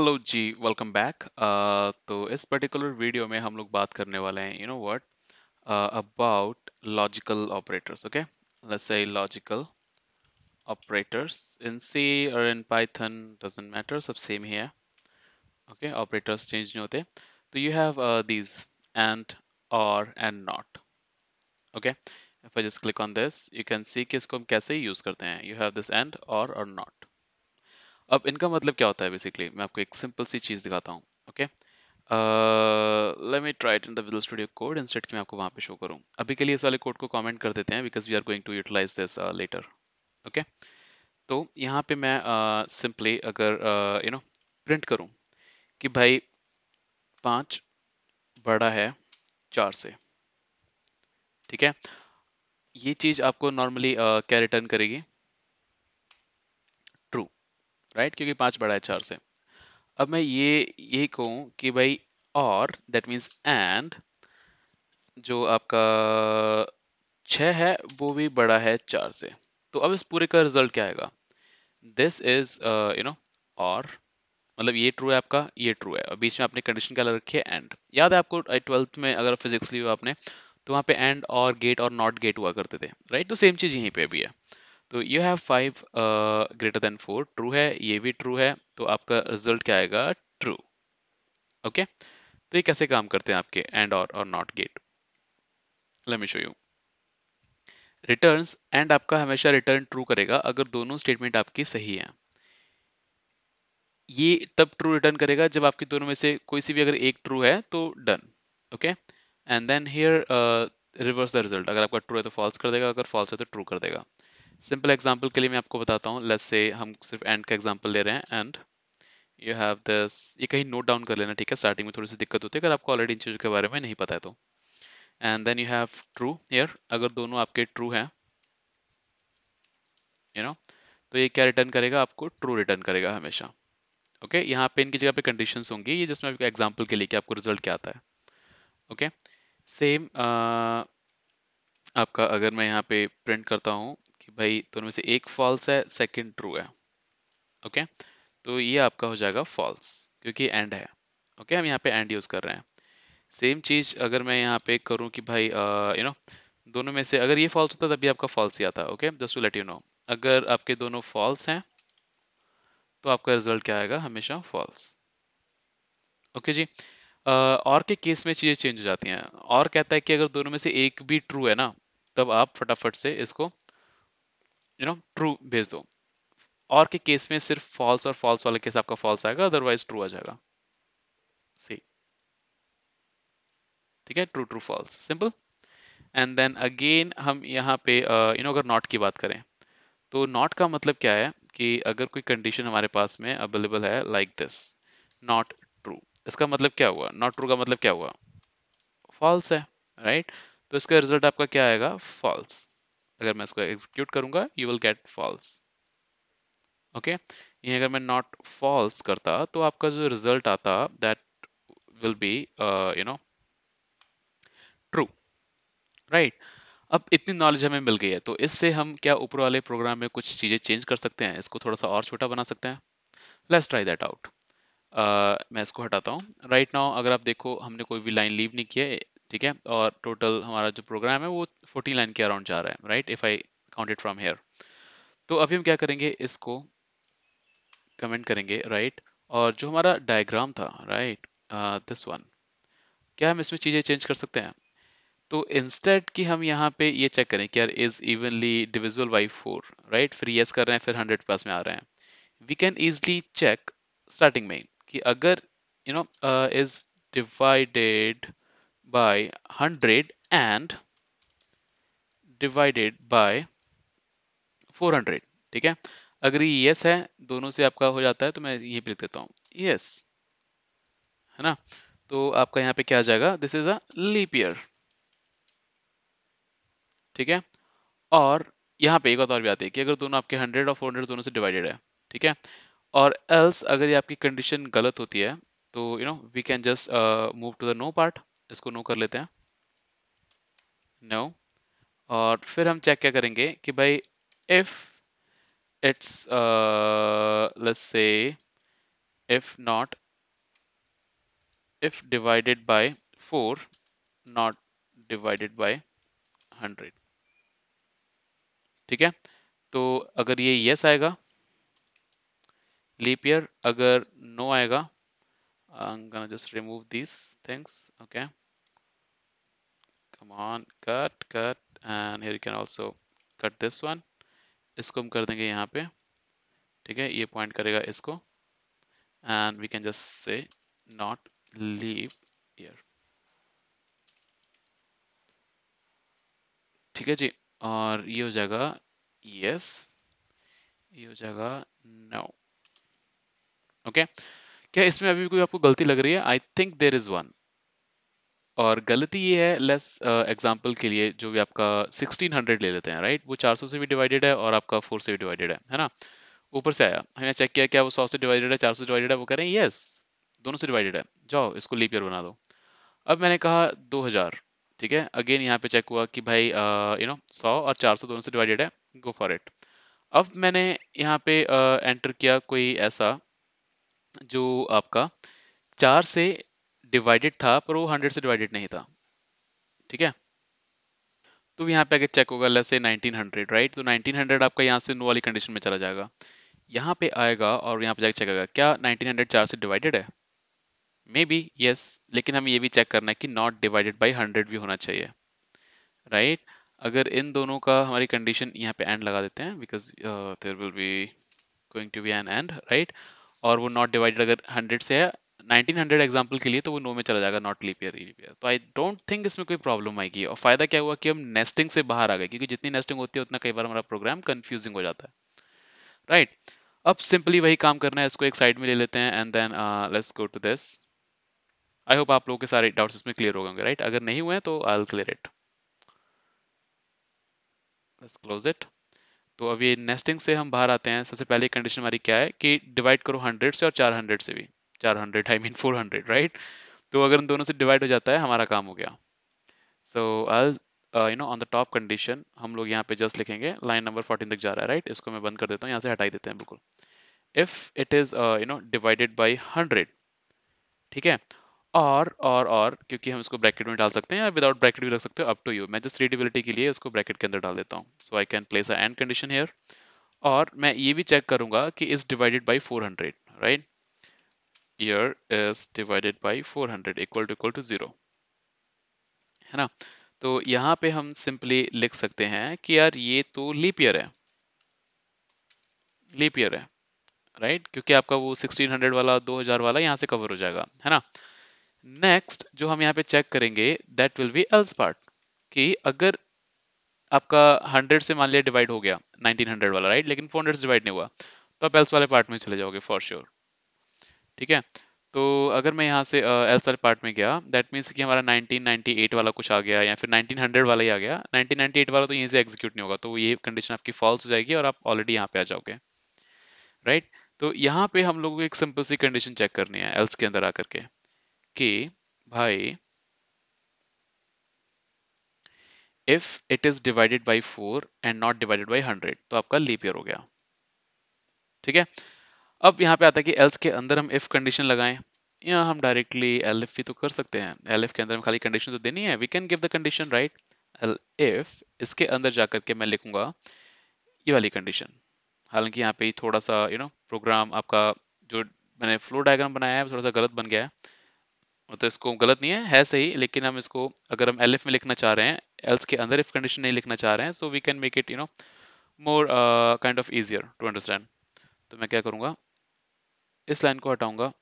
Hello जी welcome back तो इस particular video में हम लोग बात करने वाले हैं you know what about logical operators okay let's say logical operators in C और इन पाइथन डजेंट मैटर सब सेम ही है ओके ऑपरेटर्स चेंज नहीं होते तो you have this and or and not okay if I just click on this you can see कि इसको हम कैसे यूज़ करते हैं you have this and or not अब इनका मतलब क्या होता है बेसिकली मैं आपको एक सिंपल सी चीज़ दिखाता हूँ okay let me try in the Visual Studio Code instead की मैं आपको वहाँ पे शो करूँ अभी के लिए इस वाले कोड को कमेंट कर देते हैं because we are going to utilise this later okay तो यहाँ पे मैं सिंपली uh, अगर यू नो प्रिंट करूँ कि भाई पाँच बड़ा है चार से ठीक है ये चीज़ आपको नॉर्मली uh, क्या रिटर्न करेगी राइट क्योंकि पाँच बड़ा है चार से अब मैं ये यही कहूँ कि भाई और दैट मीन्स एंड जो आपका छः है वो भी बड़ा है चार से तो अब इस पूरे का रिजल्ट क्या आएगा दिस इज यू नो और मतलब ये ट्रू है आपका ये ट्रू है और बीच में आपने कंडीशन क्या रखी है एंड याद है आपको ट्वेल्थ में अगर फिजिक्स ली हो आपने तो वहाँ पे एंड और गेट और नॉट गेट हुआ करते थे राइट तो सेम चीज़ यहीं पे भी है तो ये है five greater than four true है ये भी ट्रू है तो आपका रिजल्ट क्या आएगा ट्रू ओके तो ये कैसे काम करते हैं आपके एंड और or not gate let me show you returns and आपका हमेशा रिटर्न ट्रू करेगा अगर दोनों स्टेटमेंट आपकी सही है ये तब ट्रू रिटर्न करेगा जब आपकी दोनों में से कोई सी भी अगर एक ट्रू है तो done okay and then here reverse the result अगर आपका ट्रू है तो फॉल्स कर देगा अगर फॉल्स है तो ट्रू कर देगा सिंपल एग्जाम्पल के लिए मैं आपको बताता हूँ लेट्स से हम सिर्फ एंड का एग्जाम्पल ले रहे हैं एंड यू हैव दिस ये कहीं नोट डाउन कर लेना ठीक है स्टार्टिंग में थोड़ी सी दिक्कत होती है अगर आपको ऑलरेडी इन चीज़ों के बारे में नहीं पता है तो and then you have true here अगर दोनों आपके ट्रू हैं यू नो तो ये क्या रिटर्न करेगा आपको ट्रू रिटर्न करेगा हमेशा ओके okay? यहाँ पे इनकी जगह पे कंडीशंस होंगी ये जिसमें आपको एग्जाम्पल के लिए कि आपको रिजल्ट क्या आता है ओके okay? सेम आपका अगर मैं यहाँ पे प्रिंट करता हूँ कि भाई दोनों में से एक फॉल्स है सेकंड ट्रू है ओके तो ये आपका हो जाएगा फॉल्स क्योंकि एंड है ओके हम यहाँ पे एंड यूज़ कर रहे हैं सेम चीज़ अगर मैं यहाँ पे करूँ कि भाई यू uh, नो दोनों में से अगर ये फॉल्स होता तभी आपका फॉल्स ही आता okay just to let you know अगर आपके दोनों फॉल्स हैं तो आपका रिजल्ट क्या आएगा हमेशा फॉल्स ओके जी uh, और के केस में चीज़ें चेंज हो जाती हैं और कहता है कि अगर दोनों में से एक भी ट्रू है ना तब आप फटाफट से इसको यू नो ट्रू भेज दो और के केस में सिर्फ फॉल्स और फॉल्स वाले केस आपका फॉल्स आएगा अदरवाइज ट्रू आ जाएगा सी ठीक है true true false simple and then again हम यहाँ पे यू uh, नो अगर नॉट की बात करें तो नॉट का मतलब क्या है कि अगर कोई कंडीशन हमारे पास में अवेलेबल है लाइक दिस नॉट ट्रू इसका मतलब क्या हुआ नॉट ट्रू का मतलब क्या हुआ फॉल्स है राइट right? तो इसका रिजल्ट आपका क्या आएगा फॉल्स अगर मैं इसको एग्जीक्यूट करूंगा you will get false okay ये अगर मैं नॉट फॉल्स करता तो आपका जो रिजल्ट आता that will be you know true right अब इतनी नॉलेज हमें मिल गई है तो इससे हम क्या ऊपर वाले प्रोग्राम में कुछ चीज़ें चेंज कर सकते हैं इसको थोड़ा सा और छोटा बना सकते हैं लेट्स ट्राई दैट आउट मैं इसको हटाता हूँ राइट right नाउ अगर आप देखो हमने कोई भी लाइन लीव नहीं किया ठीक है और टोटल हमारा जो प्रोग्राम है वो फोर्टीन लाइन के अराउंड जा रहा है right if I counted from here तो अभी हम क्या करेंगे इसको कमेंट करेंगे राइट और जो हमारा डायग्राम था राइट दिस वन क्या हम इसमें चीज़ें चेंज कर सकते हैं तो इंस्टेड कि हम यहाँ पे ये चेक करें कि यार is evenly divisible by four right फिर येस कर रहे हैं फिर हंड्रेड प्लस में आ रहे हैं we can easily check starting में कि अगर you know is divided by 100 and divided by 400 ठीक है अगर ये यस है दोनों से आपका हो जाता है तो मैं ये लिख देता हूँ यस है ना तो आपका यहाँ पे क्या आ जाएगा this is a leap year ठीक है और यहाँ पे एक और भी आती है कि अगर दोनों आपके 100 और 400 दोनों से डिवाइडेड है ठीक है और एल्स अगर ये आपकी कंडीशन गलत होती है तो you know we can just move to the no part इसको नो कर लेते हैं नो no. और फिर हम चेक क्या करेंगे कि भाई if it's let's say if not if divided by four not divided by hundred ठीक है तो अगर ये यस आएगा leap अगर no no aega i'm gonna just remove these things okay come on cut cut and here you can also cut this one इसको हम कर देंगे यहाँ पे ठीक है ये पॉइंट करेगा इसको and we can just say not leap year ठीक है जी और ये हो जाएगा यस ये हो जाएगा नो ओके क्या इसमें अभी कोई आपको गलती लग रही है I think there is one और गलती ये है लेस एग्जाम्पल uh, के लिए जो भी आपका 1600 ले लेते हैं राइट वो 400 से भी डिवाइडेड है और आपका 4 से भी डिवाइडेड है है ना ऊपर से आया हमने चेक किया क्या वो 100 से डिवाइडेड है 400 से डिवाइडेड है वो कह रहे हैं यस दोनों से डिवाइडेड है जाओ इसको लीप ईयर बना दो अब मैंने कहा दो ठीक है अगेन यहाँ पे चेक हुआ कि भाई यू uh, नो सौ और चार दोनों से डिवाइडेड है गो फॉर इट अब मैंने यहाँ पे एंटर uh, किया कोई ऐसा जो आपका चार से डिवाइडेड था पर वो हंड्रेड से डिवाइडेड नहीं था ठीक है तो यहाँ पे आगे चेक होगा लेस से 1900 राइट तो 1900 आपका यहाँ से नो वाली कंडीशन में चला जाएगा यहाँ पे आएगा और यहाँ पे जाके चेक होगा क्या 1900 चार से डिवाइडेड है मे बी यस लेकिन हमें ये भी चेक करना है कि नॉट डिवाइडेड बाई हंड्रेड भी होना चाहिए राइट right? अगर इन दोनों का हमारी कंडीशन यहाँ पे एंड लगा देते हैं because there will be going to be an and right और वो नॉट डिवाइडेड अगर हंड्रेड से है 1900 एग्जाम्पल के लिए तो वो नो में चला जाएगा नॉट लीपियर ईयर तो आई डोंट थिंक इसमें कोई प्रॉब्लम आएगी और फायदा क्या हुआ कि हम नेस्टिंग से बाहर आ गए क्योंकि जितनी नेस्टिंग होती है उतना कई बार हमारा प्रोग्राम कंफ्यूजिंग हो जाता है राइट right. अब सिंपली वही काम करना है इसको एक साइड में ले लेते हैं and then let's go to this I hope आप लोगों के सारे डाउट्स इसमें क्लियर हो गए राइट अगर नहीं हुए तो I clear it let's close it तो अभी नेस्टिंग से हम बाहर आते हैं सबसे पहले कंडीशन हमारी क्या है कि डिवाइड करो हंड्रेड से और चार हंड्रेड से भी चार hundred I mean four hundred right तो अगर इन दोनों से डिवाइड हो जाता है हमारा काम हो गया so all you know on the top condition हम लोग यहाँ पे जस्ट लिखेंगे लाइन नंबर फोर्टीन तक जा रहा है राइट right? इसको मैं बंद कर देता हूँ यहाँ से हटाई देते हैं बिल्कुल if it is you know divided by hundred ठीक है और और और क्योंकि हम इसको ब्रैकेट में डाल सकते हैं या विदाउट ब्रैकेट भी रख सकते हो अप टू यू मैं जस्ट रीडेबिलिटी के लिए इसको ब्रैकेट के अंदर डाल देता हूँ so I can place a and condition here और मैं ये भी चेक करूंगा कि is divided by four hundred right year is divided by 400 equal to equal to zero है ना तो यहाँ पे हम सिंपली लिख सकते हैं कि यार ये तो लीप ईयर है लीप ईयर है राइट right? क्योंकि आपका वो 1600 वाला 2000 वाला यहाँ से कवर हो जाएगा है ना नेक्स्ट जो हम यहाँ पे चेक करेंगे that will be else part कि अगर आपका 100 से मान लिया डिवाइड हो गया 1900 वाला राइट right? लेकिन 400 से डिवाइड नहीं हुआ तो आप एल्स वाले पार्ट में चले जाओगे फॉर श्योर sure. ठीक है तो अगर मैं यहाँ से एल्स वाले पार्ट में गया दैट मीन्स कि हमारा 1998 वाला कुछ आ गया या फिर 1900 वाला ही आ गया 1998 वाला तो यहीं से एग्जीक्यूट नहीं होगा तो ये कंडीशन आपकी फॉल्स हो जाएगी और आप ऑलरेडी यहाँ पे आ जाओगे राइट right? तो यहाँ पे हम लोगों को एक सिंपल सी कंडीशन चेक करनी है एल्स के अंदर आकर के कि भाई if it is divided by four and not divided by hundred तो आपका लीपियर हो गया ठीक है अब यहाँ पे आता है कि एल्स के अंदर हम इफ कंडीशन लगाएं या हम डायरेक्टली एल एफ भी तो कर सकते हैं एल एफ के अंदर हम खाली कंडीशन तो देनी है we can give the condition right elif इसके अंदर जा करके मैं लिखूंगा ये वाली कंडीशन हालांकि यहाँ पे थोड़ा सा यू नो प्रोग्राम आपका जो मैंने फ्लो डायग्राम बनाया है थोड़ा सा गलत बन गया है मतलब इसको गलत नहीं है है सही लेकिन हम इसको अगर हम एल एफ में लिखना चाह रहे हैं एल्स के अंदर इफ कंडीशन नहीं लिखना चाह रहे हैं so we can make it you know more kind of easier to understand तो मैं क्या करूँगा इस लाइन को हटाऊंगा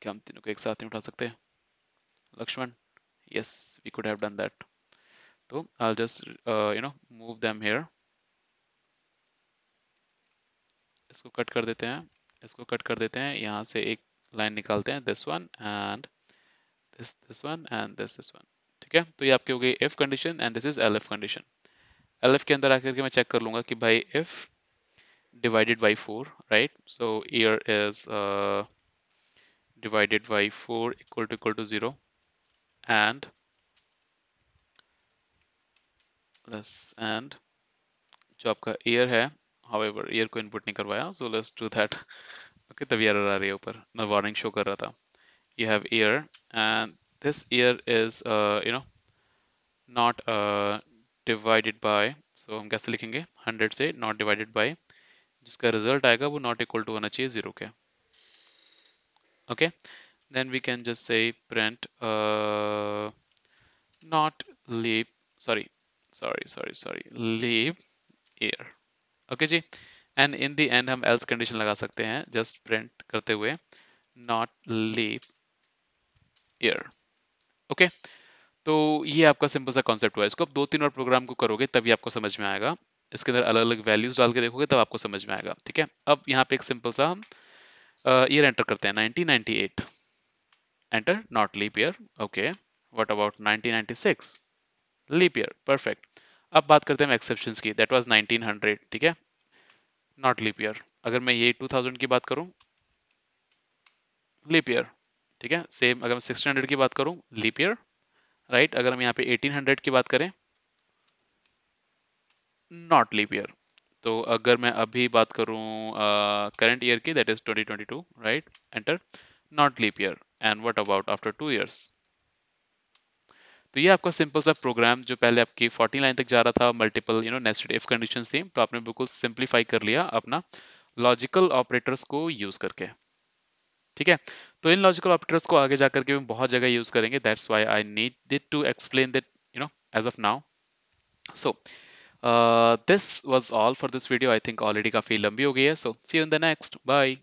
क्या हम तीनों को एक साथ ही उठा सकते हैं Lakshman yes we could have done that तो I just you know move them here इसको कट कर देते हैं इसको कट कर देते हैं यहाँ से एक लाइन निकालते हैं this one and this this one and this this one ठीक है तो ये आपकी हो गई if condition and this is elif condition elif के अंदर आकर के मैं चेक कर लूंगा कि भाई if divided by 4 right so ear is uh, divided by 4 equal to equal to 0 and let and job ka here hai however ear ko input nahi karwaya so let's do that okay the error aa rahi hai upar warning show kar raha tha you have ear and this ear is uh, you know not uh, divided by so hum kaise likhenge 100 say not divided by जिसका result आएगा वो not equal to होना चाहिए zero के okay then we can just say print not leap sorry sorry sorry sorry leap year okay जी and in the end हम else condition लगा सकते हैं जस्ट प्रिंट करते हुए नॉट लीव एयर ओके तो ये आपका सिंपल सा कॉन्सेप्ट हुआ इसको आप दो तीन और प्रोग्राम को करोगे तभी आपको समझ में आएगा इसके अंदर अलग अलग वैल्यूज डाल के देखोगे तब आपको समझ में आएगा ठीक है अब यहाँ पे एक सिंपल सा हम ईयर एंटर करते हैं 1998 enter not leap year okay what about 1996 leap year perfect अब बात करते हैं एक्सेप्शन की दैट वॉज नाइनटीन ठीक है नॉट लीप ईयर अगर मैं ये 2000 की बात करूँ लीप ईयर ठीक है सेम अगर मैं 1600 की बात करूँ लीप ईयर राइट अगर हम यहाँ पे 1800 की बात करें नॉट लीप ईयर तो अगर मैं अभी बात करूं करंट ईयर की that is 2022 right enter not leap year and what about after two years तो ये आपका सिंपल सा प्रोग्राम जो पहले आपकी 40 लाइन तक जा रहा था multiple you know nested if conditions थी तो आपने बिल्कुल सिंपलीफाई कर लिया अपना लॉजिकल ऑपरेटर्स को यूज़ करके ठीक है तो इन लॉजिकल ऑपरेटर्स को आगे जाकर के भी बहुत जगह यूज़ करेंगे that's why I need to explain that you know as of now so uh, this was all for this video i think already काफ़ी लंबी हो गई है so see you in the next bye